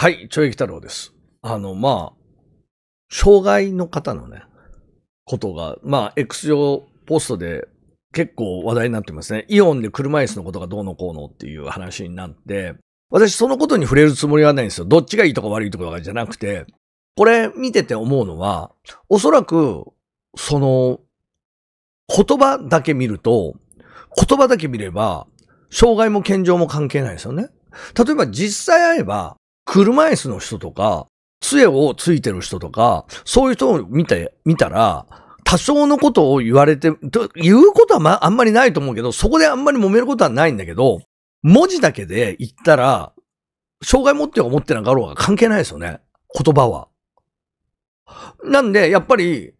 はい、ちょいき太郎です。あの、まあ、障害の方のね、ことが、まあ、X 上ポストで結構話題になってますね。イオンで車椅子のことがどうのこうのっていう話になって、私そのことに触れるつもりはないんですよ。どっちがいいとか悪いとかじゃなくて、これ見てて思うのは、おそらく、その、言葉だけ見ると、言葉だけ見れば、障害も健常も関係ないですよね。例えば実際会えば、車椅子の人とか、杖をついてる人とか、そういう人を見て、見たら、多少のことを言われて、と言うことは、まあんまりないと思うけど、そこであんまり揉めることはないんだけど、文字だけで言ったら、障害持ってよ持ってなかろうが関係ないですよね。言葉は。なんで、やっぱり、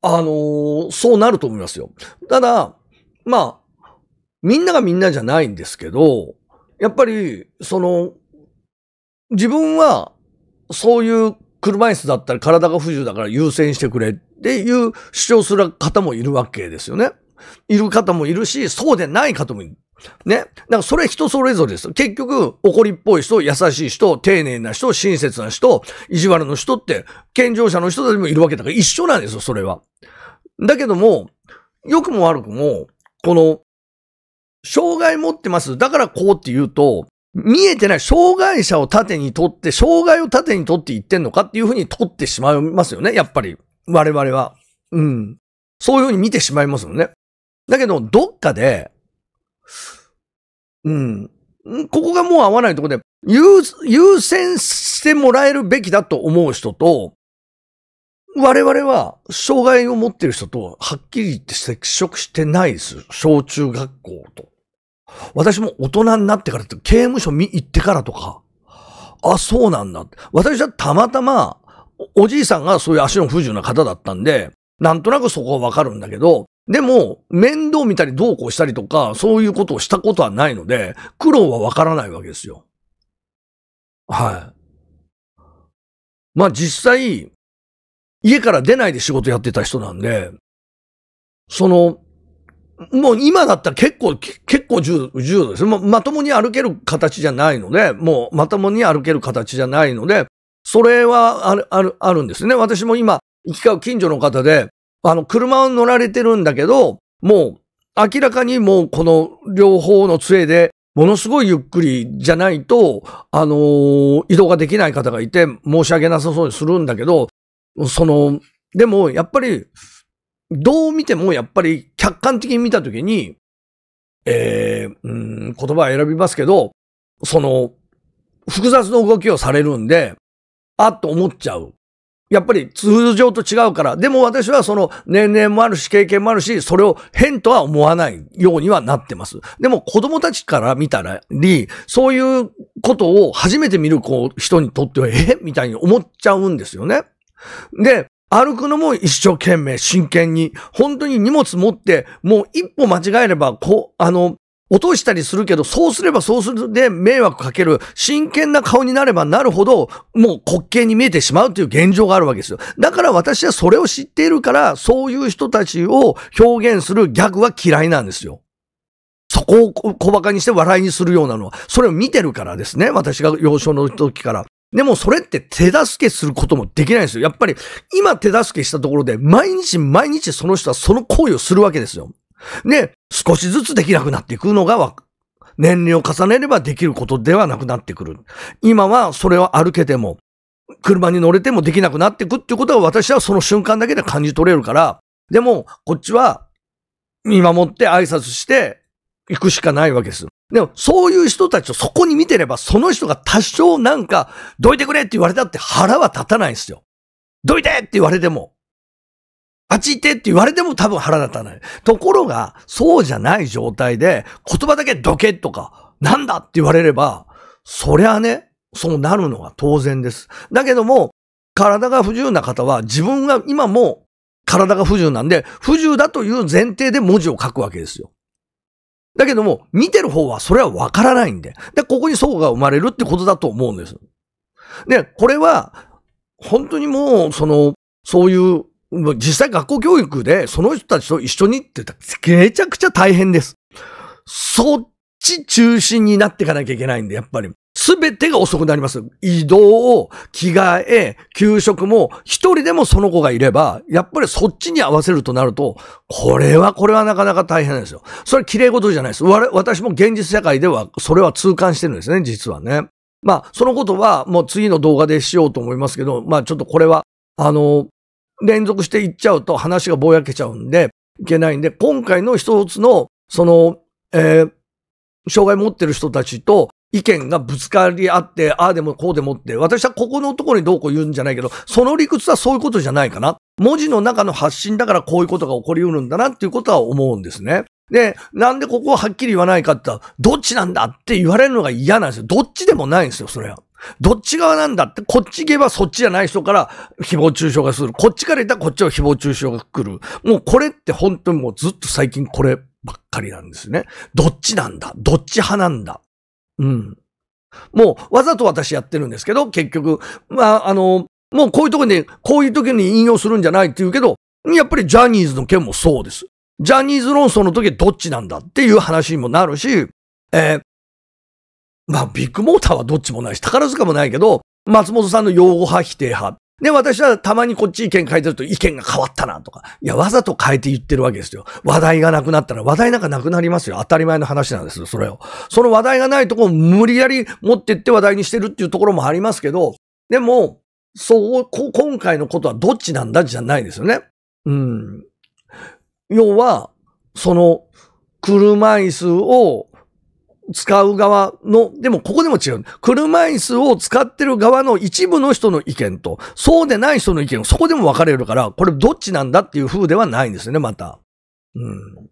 あのー、そうなると思いますよ。ただ、まあ、みんながみんなじゃないんですけど、やっぱり、その、自分は、そういう車椅子だったら体が不自由だから優先してくれっていう主張する方もいるわけですよね。いる方もいるし、そうでない方もいる。ね。だからそれ人それぞれです。結局、怒りっぽい人、優しい人、丁寧な人、親切な人、意地悪の人って、健常者の人たちもいるわけだから一緒なんですよ、それは。だけども、良くも悪くも、この、障害持ってます。だからこうって言うと、見えてない障害者を盾にとって、障害を盾にとって言ってんのかっていうふうに取ってしまいますよね、やっぱり。我々は。うん。そういうふうに見てしまいますよね。だけど、どっかで、うん。ここがもう合わないところで、優先してもらえるべきだと思う人と、我々は障害を持ってる人とはっきり言って接触してないです。小中学校と。私も大人になってからって、刑務所見行ってからとか、あ、そうなんだ。私はたまたまお、おじいさんがそういう足の不自由な方だったんで、なんとなくそこはわかるんだけど、でも、面倒見たりどうこうしたりとか、そういうことをしたことはないので、苦労はわからないわけですよ。はい。まあ実際、家から出ないで仕事やってた人なんで、その、もう今だったら結構、結構重度ですま。まともに歩ける形じゃないので、もうまともに歩ける形じゃないので、それはある、ある、あるんですね。私も今、行き交う近所の方で、あの、車を乗られてるんだけど、もう、明らかにもうこの両方の杖で、ものすごいゆっくりじゃないと、あのー、移動ができない方がいて、申し訳なさそうにするんだけど、その、でも、やっぱり、どう見てもやっぱり客観的に見たときに、えー、うん、言葉を選びますけど、その、複雑な動きをされるんで、あっと思っちゃう。やっぱり通常と違うから、でも私はその年齢もあるし経験もあるし、それを変とは思わないようにはなってます。でも子供たちから見たらり、そういうことを初めて見る人にとっては、えみたいに思っちゃうんですよね。で、歩くのも一生懸命、真剣に、本当に荷物持って、もう一歩間違えれば、こう、あの、落としたりするけど、そうすればそうするで迷惑かける、真剣な顔になればなるほど、もう滑稽に見えてしまうという現状があるわけですよ。だから私はそれを知っているから、そういう人たちを表現するギャグは嫌いなんですよ。そこを小馬鹿にして笑いにするようなのは、それを見てるからですね。私が幼少の時から。でもそれって手助けすることもできないんですよ。やっぱり今手助けしたところで毎日毎日その人はその行為をするわけですよ。で、少しずつできなくなっていくのが年齢を重ねればできることではなくなってくる。今はそれは歩けても、車に乗れてもできなくなっていくっていうことは私はその瞬間だけで感じ取れるから、でもこっちは見守って挨拶していくしかないわけです。でも、そういう人たちをそこに見てれば、その人が多少なんか、どいてくれって言われたって腹は立たないんですよ。どいてって言われても。あっち行ってって言われても多分腹立たない。ところが、そうじゃない状態で、言葉だけどけとか、なんだって言われれば、そりゃね、そうなるのは当然です。だけども、体が不自由な方は自分が今も体が不自由なんで、不自由だという前提で文字を書くわけですよ。だけども、見てる方はそれはわからないんで。で、ここに層が生まれるってことだと思うんです。で、これは、本当にもう、その、そういう、実際学校教育でその人たちと一緒にってめちゃくちゃ大変です。そっち中心になっていかなきゃいけないんで、やっぱり。すべてが遅くなります。移動、を、着替え、給食も、一人でもその子がいれば、やっぱりそっちに合わせるとなると、これはこれはなかなか大変ですよ。それ綺麗事じゃないです。私も現実社会では、それは痛感してるんですね、実はね。まあ、そのことはもう次の動画でしようと思いますけど、まあちょっとこれは、あの、連続していっちゃうと話がぼやけちゃうんで、いけないんで、今回の一つの、その、えー、障害持ってる人たちと意見がぶつかり合って、ああでもこうでもって、私はここのところにどうこう言うんじゃないけど、その理屈はそういうことじゃないかな。文字の中の発信だからこういうことが起こりうるんだなっていうことは思うんですね。で、なんでここははっきり言わないかって言ったら、どっちなんだって言われるのが嫌なんですよ。どっちでもないんですよ、それは。どっち側なんだって、こっち行けばそっちじゃない人から誹謗中傷がする。こっちから言ったらこっちは誹謗中傷が来る。もうこれって本当にもうずっと最近こればっかりなんですね。どっちなんだどっち派なんだうん。もうわざと私やってるんですけど、結局、まあ、あの、もうこういうとこに、こういう時に引用するんじゃないって言うけど、やっぱりジャニーズの件もそうです。ジャニーズ論争の時どっちなんだっていう話にもなるし、えー、まあ、ビッグモーターはどっちもないし、宝塚もないけど、松本さんの擁護派否定派で、私はたまにこっち意見変えてると意見が変わったなとか。いや、わざと変えて言ってるわけですよ。話題がなくなったら、話題なんかなくなりますよ。当たり前の話なんですよ、それを。その話題がないとこを無理やり持ってって話題にしてるっていうところもありますけど、でも、そう、今回のことはどっちなんだじゃないですよね。うん。要は、その、車椅子を使う側の、でもここでも違う。車椅子を使ってる側の一部の人の意見と、そうでない人の意見、そこでも分かれるから、これどっちなんだっていう風ではないんですよね、また。うん。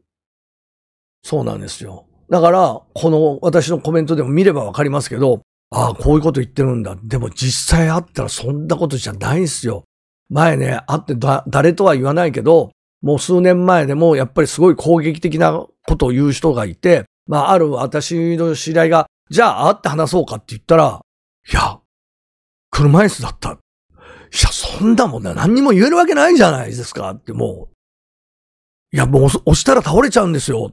そうなんですよ。だから、この私のコメントでも見れば分かりますけど、ああ、こういうこと言ってるんだ。でも実際会ったらそんなことじゃないんすよ。前ね、会ってだ、誰とは言わないけど、もう数年前でもやっぱりすごい攻撃的なことを言う人がいて、まあ、ある私の知り合いが、じゃあ会って話そうかって言ったら、いや、車椅子だった。いや、そんなもんな、何にも言えるわけないじゃないですかってもう。いや、もう押したら倒れちゃうんですよ。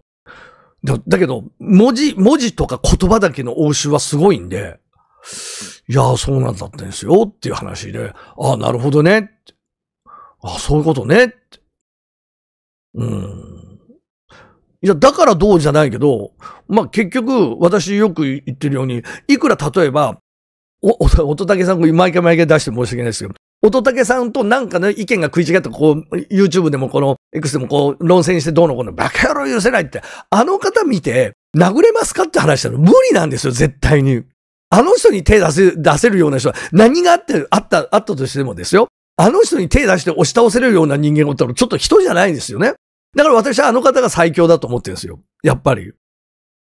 だだけど、文字、文字とか言葉だけの応酬はすごいんで、いや、そうなんだったんですよっていう話で、ああ、なるほどね。ああ、そういうことね。うん。いや、だからどうじゃないけど、まあ、結局、私よく言ってるように、いくら例えば、お、お、たけさん、毎回毎回出して申し訳ないですけど、たけさんとなんかね、意見が食い違って、こう、YouTube でもこの、X でもこう、論戦してどうのこうの、バカ野郎許せないって、あの方見て、殴れますかって話したの、無理なんですよ、絶対に。あの人に手出せ、出せるような人は、何があって、あった、あったとしてもですよ。あの人に手出して押し倒せるような人間をったら、ちょっと人じゃないんですよね。だから私はあの方が最強だと思ってるんですよ。やっぱり。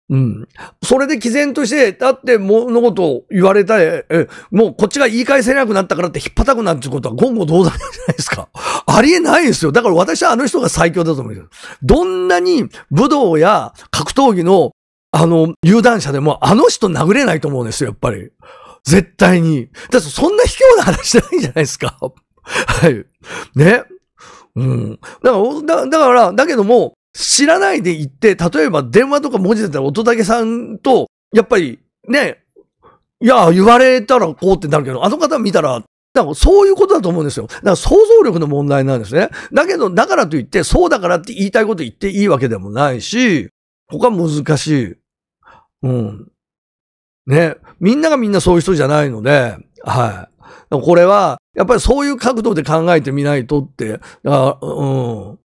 うん。それで毅然として、だって物事を言われたえ、もうこっちが言い返せなくなったからって引っ張たくなんってことは言語道断じゃないですか。ありえないんですよ。だから私はあの人が最強だと思うんですどんなに武道や格闘技の、あの、有段者でもあの人殴れないと思うんですよ、やっぱり。絶対に。だってそんな卑怯な話じゃないじゃないですか。はい。ね。うん。だから、だだから、だけども、知らないで行って、例えば電話とか文字だったら音だけさんと、やっぱり、ね、いや、言われたらこうってなるけど、あの方見たら、だからそういうことだと思うんですよ。だから想像力の問題なんですね。だけど、だからといって、そうだからって言いたいこと言っていいわけでもないし、他難しい。うん。ね。みんながみんなそういう人じゃないので、はい。これは、やっぱりそういう角度で考えてみないとって、あうん。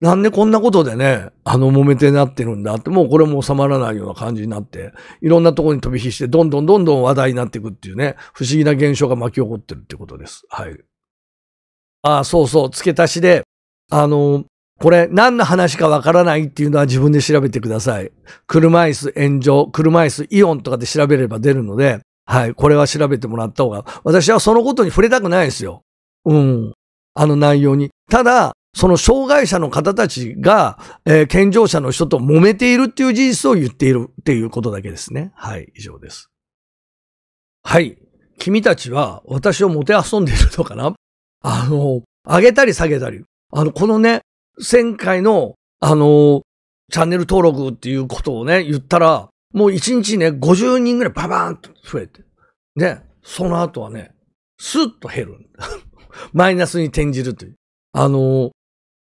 なんでこんなことでね、あの揉めてなってるんだって、もうこれも収まらないような感じになって、いろんなところに飛び火して、どんどんどんどん話題になっていくっていうね、不思議な現象が巻き起こってるってことです。はい。ああ、そうそう、付け足しで、あの、これ何の話かわからないっていうのは自分で調べてください。車椅子炎上、車椅子イオンとかで調べれば出るので、はい。これは調べてもらった方が、私はそのことに触れたくないですよ。うん。あの内容に。ただ、その障害者の方たちが、えー、健常者の人と揉めているっていう事実を言っているっていうことだけですね。はい。以上です。はい。君たちは私をもて遊んでいるのかなあの、上げたり下げたり。あの、このね、前回の、あの、チャンネル登録っていうことをね、言ったら、もう1日ね、50人ぐらいババーンと増えて。で、その後はね、スッと減る。マイナスに転じるという。あの、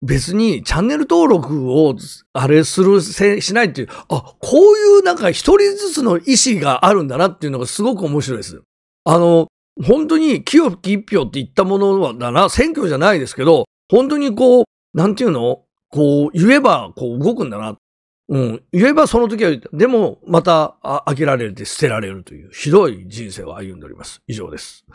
別にチャンネル登録をあれする、しないっていう、あ、こういうなんか一人ずつの意思があるんだなっていうのがすごく面白いです。あの、本当に清き一票って言ったものはだな、選挙じゃないですけど、本当にこう、なんていうのこう言えばこう動くんだな。うん。言えばその時は、でも、また、開けられて捨てられるという、ひどい人生を歩んでおります。以上です。